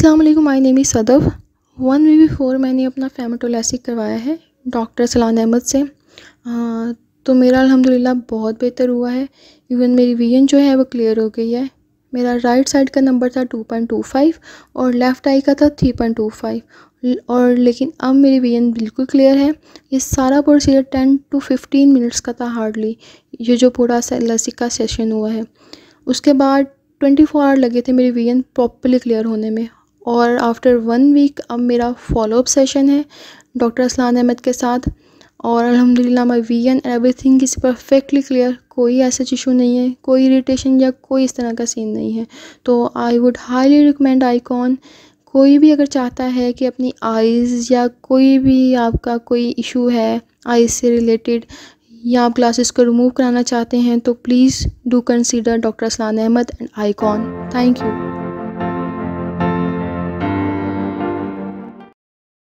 वालेकुम my name is Sadaf one V four मैंने अपना फेमेटोलासिक करवाया है डॉक्टर सलान अहमद से आ, तो मेरा अल्हम्दुलिल्लाह बहुत बेहतर हुआ है इवन मेरी विजन जो है वो क्लियर हो गई है मेरा राइट साइड का नंबर था 2.25 और लेफ़्ट आई का था 3.25 और लेकिन अब मेरी विजन बिल्कुल क्लियर है ये सारा प्रोसीजर 10 टू 15 मिनट्स का था हार्डली ये जो पूरा लसिक का सेशन हुआ है उसके बाद 24 आवर लगे थे मेरी विजन प्रॉपरली क्लियर होने में और आफ्टर वन वीक अब मेरा फॉलोअप सेशन है डॉक्टर असलान अहमद के साथ और अलहमदिल्ला my V N everything is perfectly clear कोई ऐसा इशू नहीं है कोई इरीटेशन या कोई इस तरह का सीन नहीं है तो I would highly recommend Icon कोई भी अगर चाहता है कि अपनी आइज़ या कोई भी आपका कोई इशू है आइज़ से रिलेटेड या आप ग्लासेस को रिमूव कराना चाहते हैं तो please do consider doctor Aslan Ahmed and Icon thank you